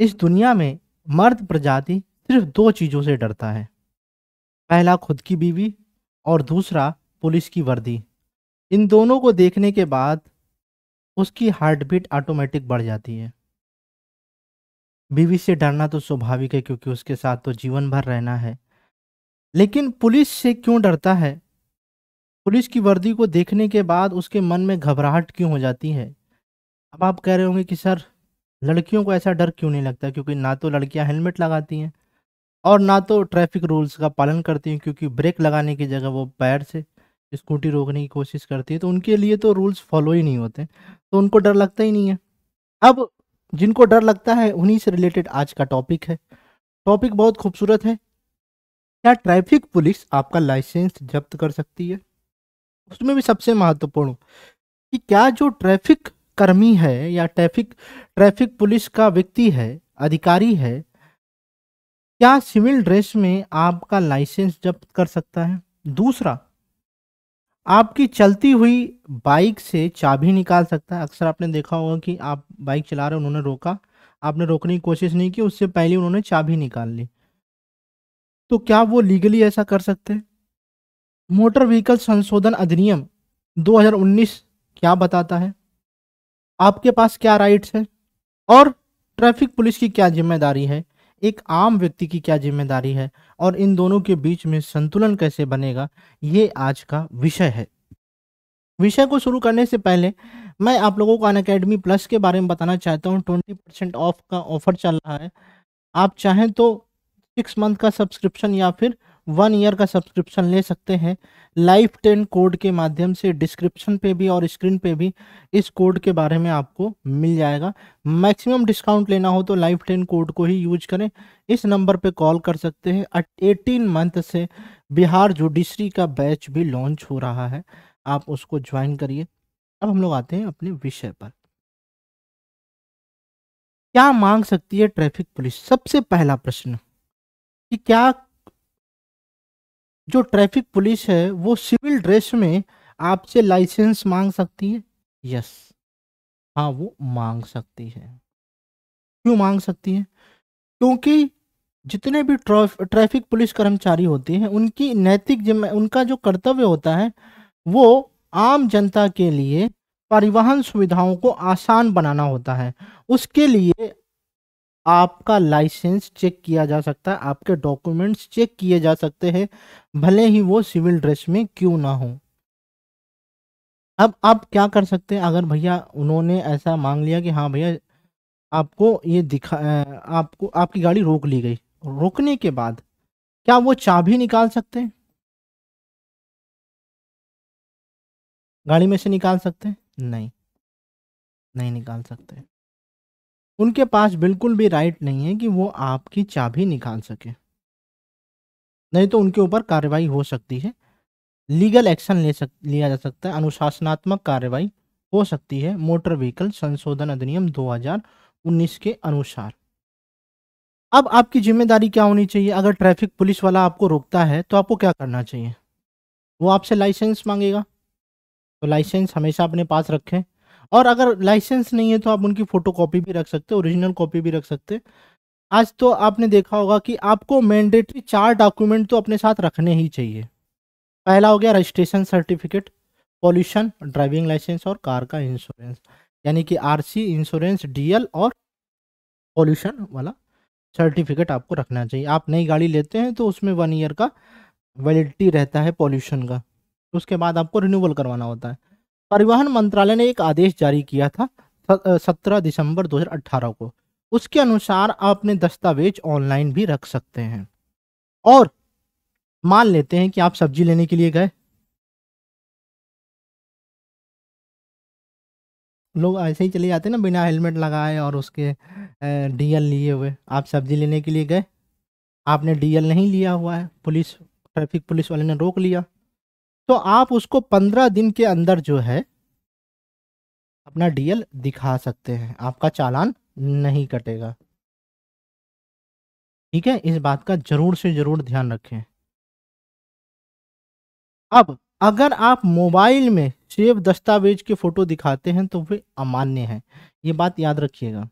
इस दुनिया में मर्द प्रजाति सिर्फ दो चीज़ों से डरता है पहला खुद की बीवी और दूसरा पुलिस की वर्दी इन दोनों को देखने के बाद उसकी हार्ट बीट ऑटोमेटिक बढ़ जाती है बीवी से डरना तो स्वाभाविक है क्योंकि उसके साथ तो जीवन भर रहना है लेकिन पुलिस से क्यों डरता है पुलिस की वर्दी को देखने के बाद उसके मन में घबराहट क्यों हो जाती है अब आप कह रहे होंगे कि सर लड़कियों को ऐसा डर क्यों नहीं लगता क्योंकि ना तो लड़कियां हेलमेट लगाती हैं और ना तो ट्रैफिक रूल्स का पालन करती हैं क्योंकि ब्रेक लगाने की जगह वो पैर से स्कूटी रोकने की कोशिश करती है तो उनके लिए तो रूल्स फॉलो ही नहीं होते तो उनको डर लगता ही नहीं है अब जिनको डर लगता है उन्हीं से रिलेटेड आज का टॉपिक है टॉपिक बहुत खूबसूरत है क्या ट्रैफिक पुलिस आपका लाइसेंस जब्त कर सकती है उसमें भी सबसे महत्वपूर्ण कि क्या जो ट्रैफिक कर्मी है या ट्रैफिक ट्रैफिक पुलिस का व्यक्ति है अधिकारी है क्या सिविल ड्रेस में आपका लाइसेंस जब्त कर सकता है दूसरा आपकी चलती हुई बाइक से चाबी निकाल सकता है अक्सर आपने देखा होगा कि आप बाइक चला रहे हो उन्होंने रोका आपने रोकने की कोशिश नहीं की उससे पहले उन्होंने चाबी निकाल ली तो क्या वो लीगली ऐसा कर सकते हैं मोटर व्हीकल संशोधन अधिनियम 2019 क्या बताता है आपके पास क्या राइट्स है और ट्रैफिक पुलिस की क्या जिम्मेदारी है एक आम व्यक्ति की क्या जिम्मेदारी है और इन दोनों के बीच में संतुलन कैसे बनेगा ये आज का विषय है विषय को शुरू करने से पहले मैं आप लोगों को अन अकेडमी प्लस के बारे में बताना चाहता हूँ ट्वेंटी परसेंट ऑफ का ऑफर चल रहा है आप चाहें तो सिक्स मंथ का सब्सक्रिप्शन या फिर वन ईयर का सब्सक्रिप्शन ले सकते हैं लाइफ टेन कोड के माध्यम से डिस्क्रिप्शन पे भी और स्क्रीन पे भी इस कोड के बारे में आपको मिल जाएगा मैक्सिमम डिस्काउंट लेना हो तो लाइफ टेन कोड को ही यूज करें इस नंबर पे कॉल कर सकते हैं एटीन मंथ से बिहार जुडिशरी का बैच भी लॉन्च हो रहा है आप उसको ज्वाइन करिए अब हम लोग आते हैं अपने विषय पर क्या मांग सकती है ट्रैफिक पुलिस सबसे पहला प्रश्न कि क्या जो ट्रैफिक पुलिस है वो सिविल ड्रेस में आपसे लाइसेंस मांग सकती है यस हाँ वो मांग सकती है क्यों मांग सकती है क्योंकि जितने भी ट्रैफिक पुलिस कर्मचारी होते हैं उनकी नैतिक जिम्मे उनका जो कर्तव्य होता है वो आम जनता के लिए परिवहन सुविधाओं को आसान बनाना होता है उसके लिए आपका लाइसेंस चेक किया जा सकता है आपके डॉक्यूमेंट्स चेक किए जा सकते हैं भले ही वो सिविल ड्रेस में क्यों ना हो अब आप क्या कर सकते हैं अगर भैया उन्होंने ऐसा मांग लिया कि हाँ भैया आपको ये दिखा आपको आपकी गाड़ी रोक ली गई रोकने के बाद क्या वो चाबी निकाल सकते हैं गाड़ी में से निकाल सकते हैं नहीं नहीं निकाल सकते उनके पास बिल्कुल भी राइट नहीं है कि वो आपकी चाबी निकाल सके नहीं तो उनके ऊपर कार्रवाई हो सकती है लीगल एक्शन ले सक लिया जा सकता है अनुशासनात्मक कार्रवाई हो सकती है मोटर व्हीकल संशोधन अधिनियम 2019 के अनुसार अब आपकी जिम्मेदारी क्या होनी चाहिए अगर ट्रैफिक पुलिस वाला आपको रोकता है तो आपको क्या करना चाहिए वो आपसे लाइसेंस मांगेगा तो लाइसेंस हमेशा अपने पास रखें और अगर लाइसेंस नहीं है तो आप उनकी फ़ोटो कॉपी भी रख सकते ओरिजिनल कॉपी भी रख सकते आज तो आपने देखा होगा कि आपको मैंडेटरी चार डॉक्यूमेंट तो अपने साथ रखने ही चाहिए पहला हो गया registration certificate pollution driving licence और कार का इंश्योरेंस यानी कि आर इंश्योरेंस डी और पॉल्यूशन वाला सर्टिफिकेट आपको रखना चाहिए आप नई गाड़ी लेते हैं तो उसमें वन ईयर का वैलिडिटी रहता है पॉल्यूशन का उसके बाद आपको रिन्यूअल करवाना होता है परिवहन मंत्रालय ने एक आदेश जारी किया था सत्रह दिसंबर 2018 को उसके अनुसार आप अपने दस्तावेज ऑनलाइन भी रख सकते हैं और मान लेते हैं कि आप सब्जी लेने के लिए गए लोग ऐसे ही चले जाते हैं ना बिना हेलमेट लगाए और उसके डीएल लिए हुए आप सब्जी लेने के लिए गए आपने डीएल नहीं लिया हुआ है पुलिस ट्रैफिक पुलिस वाले ने रोक लिया तो आप उसको पंद्रह दिन के अंदर जो है अपना डीएल दिखा सकते हैं आपका चालान नहीं कटेगा ठीक है इस बात का जरूर से जरूर ध्यान रखें अब अगर आप मोबाइल में सेव दस्तावेज के फोटो दिखाते हैं तो वे अमान्य हैं ये बात याद रखिएगा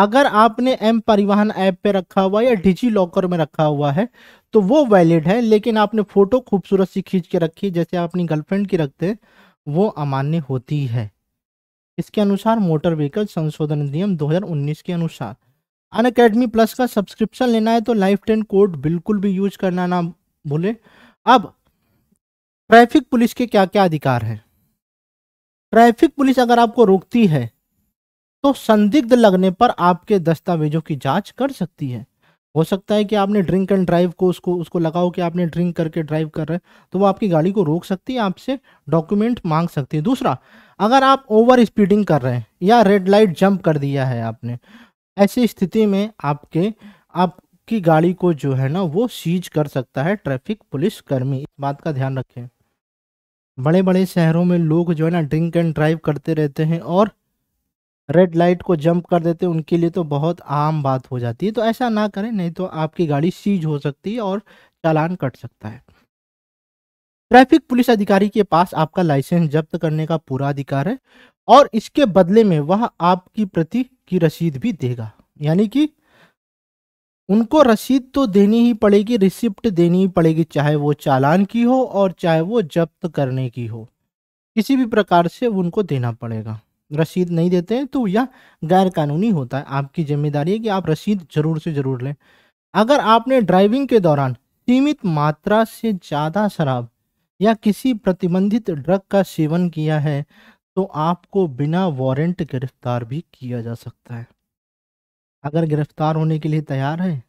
अगर आपने एम परिवहन ऐप पे रखा हुआ या डिजी लॉकर में रखा हुआ है तो वो वैलिड है लेकिन आपने फ़ोटो खूबसूरत सी खींच के रखी जैसे आप अपनी गर्लफ्रेंड की रखते हैं वो अमान्य होती है इसके अनुसार मोटर व्हीकल संशोधन नियम 2019 के अनुसार अन अकेडमी प्लस का सब्सक्रिप्शन लेना है तो लाइफ टाइम कोड बिल्कुल भी यूज करना ना भूले अब ट्रैफिक पुलिस के क्या क्या अधिकार हैं ट्रैफिक पुलिस अगर आपको रोकती है तो संदिग्ध लगने पर आपके दस्तावेजों की जांच कर सकती है हो सकता है कि आपने ड्रिंक एंड ड्राइव को उसको उसको लगाओ कि आपने ड्रिंक करके ड्राइव कर रहे हैं तो वो आपकी गाड़ी को रोक सकती है आपसे डॉक्यूमेंट मांग सकती है दूसरा अगर आप ओवर स्पीडिंग कर रहे हैं या रेड लाइट जंप कर दिया है आपने ऐसी स्थिति में आपके आपकी गाड़ी को जो है ना वो सीज कर सकता है ट्रैफिक पुलिस कर्मी इस बात का ध्यान रखें बड़े बड़े शहरों में लोग जो है ना ड्रिंक एंड ड्राइव करते रहते हैं और रेड लाइट को जंप कर देते हैं उनके लिए तो बहुत आम बात हो जाती है तो ऐसा ना करें नहीं तो आपकी गाड़ी सीज हो सकती है और चालान कट सकता है ट्रैफिक पुलिस अधिकारी के पास आपका लाइसेंस जब्त करने का पूरा अधिकार है और इसके बदले में वह आपकी प्रति की रसीद भी देगा यानी कि उनको रसीद तो देनी ही पड़ेगी रिसिप्ट देनी ही पड़ेगी चाहे वो चालान की हो और चाहे वो जब्त करने की हो किसी भी प्रकार से उनको देना पड़ेगा रसीद नहीं देते हैं तो यह गैर कानूनी होता है आपकी जिम्मेदारी है कि आप रसीद ज़रूर से ज़रूर लें अगर आपने ड्राइविंग के दौरान सीमित मात्रा से ज़्यादा शराब या किसी प्रतिबंधित ड्रग का सेवन किया है तो आपको बिना वारंट गिरफ्तार भी किया जा सकता है अगर गिरफ्तार होने के लिए तैयार है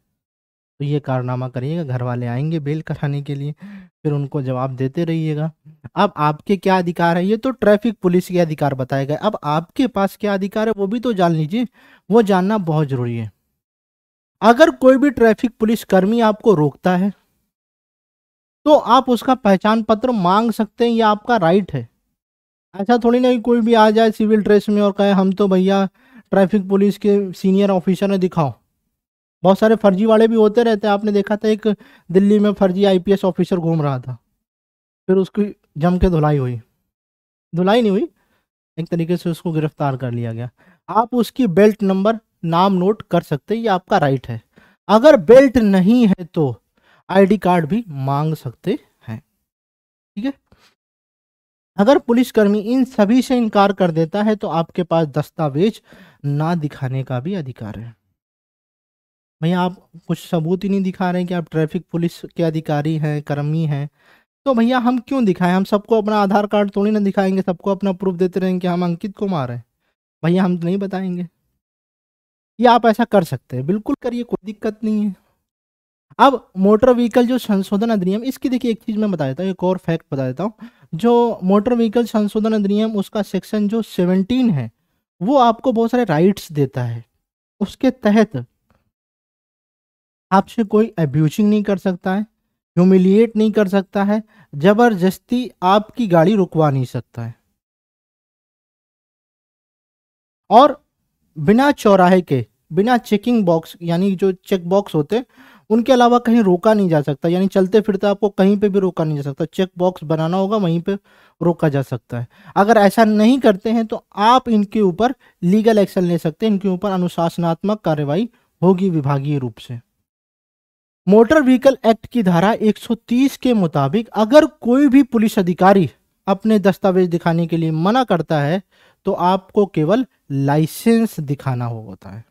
तो ये कारनामा करिएगा घर वाले आएंगे बेल कराने के लिए फिर उनको जवाब देते रहिएगा अब आपके क्या अधिकार है ये तो ट्रैफिक पुलिस के अधिकार बताए गए अब आपके पास क्या अधिकार है वो भी तो जान लीजिए वो जानना बहुत ज़रूरी है अगर कोई भी ट्रैफिक पुलिस कर्मी आपको रोकता है तो आप उसका पहचान पत्र मांग सकते हैं या आपका राइट है ऐसा थोड़ी नहीं कोई भी आ जाए सिविल ड्रेस में और कहे हम तो भैया ट्रैफिक पुलिस के सीनियर ऑफिसर ने दिखाओ बहुत सारे फर्जी वाले भी होते रहते हैं आपने देखा था एक दिल्ली में फर्जी आईपीएस ऑफिसर घूम रहा था फिर उसकी जम के धुलाई हुई धुलाई नहीं हुई एक तरीके से उसको गिरफ्तार कर लिया गया आप उसकी बेल्ट नंबर नाम नोट कर सकते ये आपका राइट है अगर बेल्ट नहीं है तो आईडी कार्ड भी मांग सकते हैं ठीक है अगर पुलिसकर्मी इन सभी से इनकार कर देता है तो आपके पास दस्तावेज ना दिखाने का भी अधिकार है भैया आप कुछ सबूत ही नहीं दिखा रहे हैं कि आप ट्रैफिक पुलिस के अधिकारी हैं कर्मी हैं तो भैया हम क्यों दिखाएं हम सबको अपना आधार कार्ड थोड़ी ना दिखाएंगे सबको अपना प्रूफ देते रहेंगे कि हम अंकित को हैं भैया हम तो नहीं बताएंगे ये आप ऐसा कर सकते हैं बिल्कुल करिए कोई दिक्कत नहीं है अब मोटर व्हीकल जो संशोधन अधिनियम इसकी देखिए एक चीज़ मैं बता देता हूँ एक और फैक्ट बता देता हूँ जो मोटर व्हीकल संशोधन अधिनियम उसका सेक्शन जो सेवनटीन है वो आपको बहुत सारे राइट्स देता है उसके तहत आपसे कोई एब्यूजिंग नहीं कर सकता है ह्यूमिलिएट नहीं कर सकता है ज़बरदस्ती आपकी गाड़ी रुकवा नहीं सकता है और बिना चौराहे के बिना चेकिंग बॉक्स यानी जो चेक बॉक्स होते उनके अलावा कहीं रोका नहीं जा सकता यानी चलते फिरते आपको कहीं पे भी रोका नहीं जा सकता चेक बॉक्स बनाना होगा वहीं पे रोका जा सकता है अगर ऐसा नहीं करते हैं तो आप इनके ऊपर लीगल एक्शन ले सकते हैं इनके ऊपर अनुशासनात्मक कार्रवाई होगी विभागीय रूप से मोटर व्हीकल एक्ट की धारा 130 के मुताबिक अगर कोई भी पुलिस अधिकारी अपने दस्तावेज दिखाने के लिए मना करता है तो आपको केवल लाइसेंस दिखाना होता है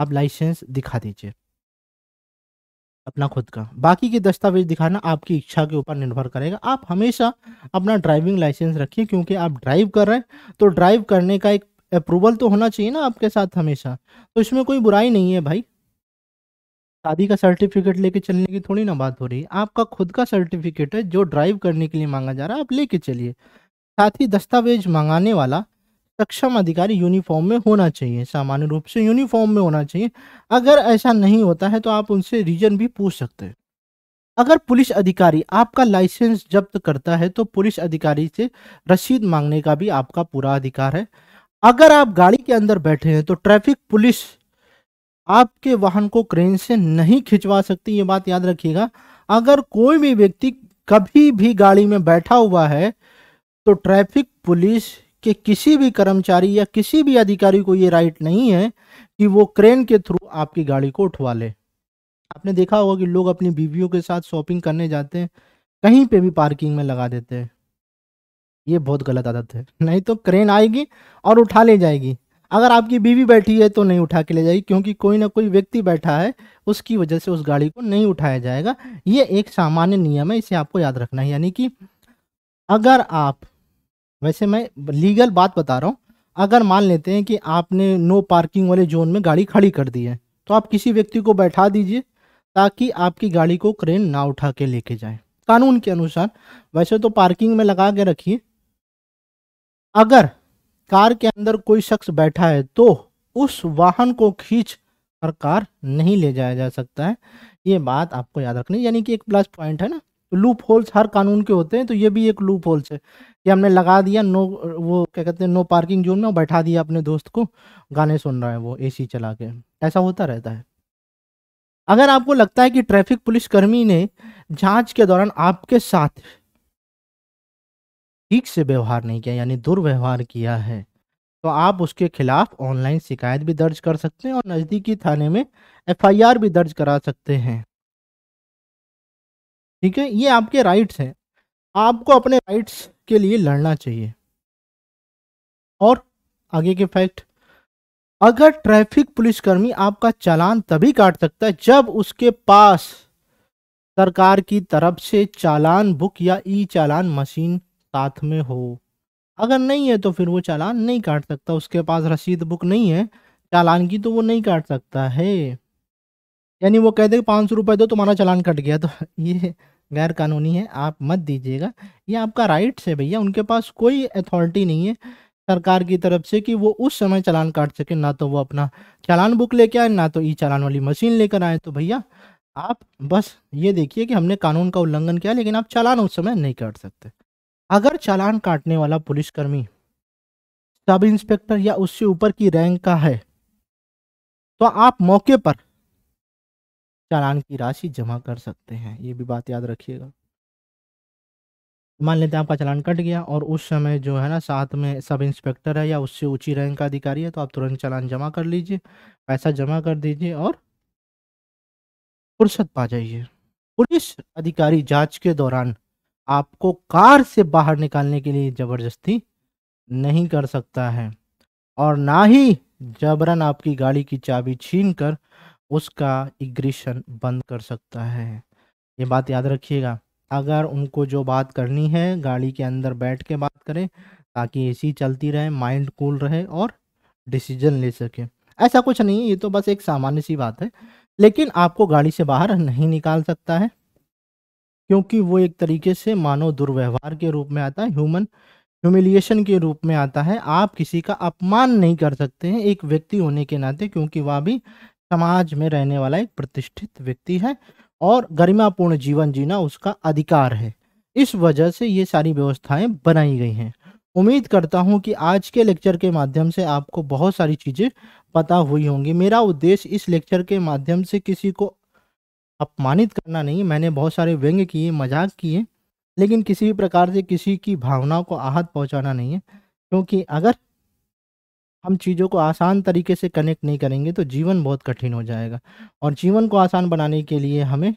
आप लाइसेंस दिखा दीजिए अपना खुद का बाकी के दस्तावेज दिखाना आपकी इच्छा के ऊपर निर्भर करेगा आप हमेशा अपना ड्राइविंग लाइसेंस रखिए क्योंकि आप ड्राइव कर रहे हैं तो ड्राइव करने का एक अप्रूवल तो होना चाहिए ना आपके साथ हमेशा तो इसमें कोई बुराई नहीं है भाई शादी का सर्टिफिकेट लेके चलने की थोड़ी ना बात हो रही आपका खुद का सर्टिफिकेट है जो ड्राइव करने के लिए मांगा जा रहा है आप लेके चलिए साथ ही दस्तावेज मंगाने वाला सक्षम अधिकारी यूनिफॉर्म में होना चाहिए सामान्य रूप से यूनिफॉर्म में होना चाहिए अगर ऐसा नहीं होता है तो आप उनसे रीजन भी पूछ सकते हैं अगर पुलिस अधिकारी आपका लाइसेंस जब्त करता है तो पुलिस अधिकारी से रसीद मांगने का भी आपका पूरा अधिकार है अगर आप गाड़ी के अंदर बैठे हैं तो ट्रैफिक पुलिस आपके वाहन को क्रेन से नहीं खिंचवा सकती ये बात याद रखिएगा अगर कोई भी व्यक्ति कभी भी गाड़ी में बैठा हुआ है तो ट्रैफिक पुलिस के किसी भी कर्मचारी या किसी भी अधिकारी को ये राइट नहीं है कि वो क्रेन के थ्रू आपकी गाड़ी को उठवा ले आपने देखा होगा कि लोग अपनी बीवियों के साथ शॉपिंग करने जाते हैं कहीं पे भी पार्किंग में लगा देते हैं ये बहुत गलत आदत है नहीं तो क्रेन आएगी और उठा ले जाएगी अगर आपकी बीवी बैठी है तो नहीं उठा के ले जाएगी क्योंकि कोई ना कोई व्यक्ति बैठा है उसकी वजह से उस गाड़ी को नहीं उठाया जाएगा ये एक सामान्य नियम है इसे आपको याद रखना है यानी कि अगर आप वैसे मैं लीगल बात बता रहा हूँ अगर मान लेते हैं कि आपने नो पार्किंग वाले जोन में गाड़ी खड़ी कर दी है तो आप किसी व्यक्ति को बैठा दीजिए ताकि आपकी गाड़ी को क्रेन ना उठा के लेके जाए कानून के अनुसार वैसे तो पार्किंग में लगा के रखिए अगर कार के अंदर कोई शख्स बैठा है तो उस वाहन को खींच कर कार नहीं ले जाया जा सकता है ये बात आपको याद रखनी यानी कि एक प्लस पॉइंट है ना लूप तो होल्स हर कानून के होते हैं तो ये भी एक लूप होल्स है ये हमने लगा दिया नो वो क्या कहते हैं नो पार्किंग जोन में बैठा दिया अपने दोस्त को गाने सुन रहा है वो ए चला के ऐसा होता रहता है अगर आपको लगता है कि ट्रैफिक पुलिसकर्मी ने जांच के दौरान आपके साथ ठीक से व्यवहार नहीं किया यानी दुर्व्यवहार किया है तो आप उसके खिलाफ ऑनलाइन शिकायत भी दर्ज कर सकते हैं और नज़दीकी थाने में एफआईआर भी दर्ज करा सकते हैं ठीक है ये आपके राइट्स हैं आपको अपने राइट्स के लिए लड़ना चाहिए और आगे के फैक्ट अगर ट्रैफिक पुलिसकर्मी आपका चालान तभी काट सकता है जब उसके पास सरकार की तरफ से चालान बुक या ई चालान मशीन साथ में हो अगर नहीं है तो फिर वो चालान नहीं काट सकता उसके पास रसीद बुक नहीं है चालान की तो वो नहीं काट सकता है यानी वो कह दे पाँच सौ रुपये दो तुम्हारा चालान कट गया तो ये गैर कानूनी है आप मत दीजिएगा ये आपका राइट्स है भैया उनके पास कोई अथॉरिटी नहीं है सरकार की तरफ से कि वो उस समय चालान काट सके ना तो वो अपना चालान बुक लेके आए ना तो ई चालान वाली मशीन लेकर आए तो भैया आप बस ये देखिए कि हमने कानून का उल्लंघन किया लेकिन आप चालान उस समय नहीं काट सकते अगर चालान काटने वाला पुलिसकर्मी सब इंस्पेक्टर या उससे ऊपर की रैंक का है तो आप मौके पर चालान की राशि जमा कर सकते हैं ये भी बात याद रखिएगा मान लेते हैं आपका चालान कट गया और उस समय जो है ना साथ में सब इंस्पेक्टर है या उससे ऊंची रैंक का अधिकारी है तो आप तुरंत चालान जमा कर लीजिए पैसा जमा कर दीजिए और फुर्सत पा जाइए पुलिस अधिकारी जांच के दौरान आपको कार से बाहर निकालने के लिए ज़बरदस्ती नहीं कर सकता है और ना ही जबरन आपकी गाड़ी की चाबी छीन कर उसका इग्रेशन बंद कर सकता है ये बात याद रखिएगा अगर उनको जो बात करनी है गाड़ी के अंदर बैठ के बात करें ताकि एसी चलती रहे माइंड कूल रहे और डिसीजन ले सके ऐसा कुछ नहीं है ये तो बस एक सामान्य सी बात है लेकिन आपको गाड़ी से बाहर नहीं निकाल सकता है क्योंकि वो एक तरीके से मानव दुर्व्यवहार के रूप में आता है ह्यूमन ह्यूमिलिएशन के रूप में आता है आप किसी का अपमान नहीं कर सकते हैं एक व्यक्ति होने के नाते क्योंकि वह भी समाज में रहने वाला एक प्रतिष्ठित व्यक्ति है और गरिमापूर्ण जीवन जीना उसका अधिकार है इस वजह से ये सारी व्यवस्थाएं बनाई गई हैं उम्मीद करता हूं कि आज के लेक्चर के माध्यम से आपको बहुत सारी चीज़ें पता हुई होंगी मेरा उद्देश्य इस लेक्चर के माध्यम से किसी को अपमानित करना नहीं मैंने बहुत सारे व्यंग्य किए मजाक किए लेकिन किसी भी प्रकार से किसी की भावनाओं को आहत पहुंचाना नहीं है क्योंकि अगर हम चीज़ों को आसान तरीके से कनेक्ट नहीं करेंगे तो जीवन बहुत कठिन हो जाएगा और जीवन को आसान बनाने के लिए हमें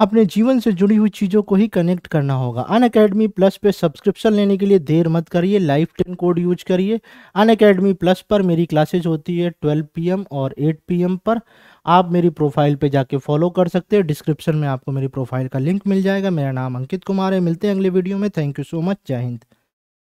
अपने जीवन से जुड़ी हुई चीज़ों को ही कनेक्ट करना होगा अन अकेडमी प्लस पे सब्सक्रिप्शन लेने के लिए देर मत करिए लाइफ टेन कोड यूज करिए अन अकेडमी प्लस पर मेरी क्लासेज होती है पी एम और पी एम पर आप मेरी प्रोफाइल पे जाके फॉलो कर सकते हैं डिस्क्रिप्शन में आपको मेरी प्रोफाइल का लिंक मिल जाएगा मेरा नाम अंकित कुमार है मिलते हैं अगले वीडियो में थैंक यू सो मच जय हिंद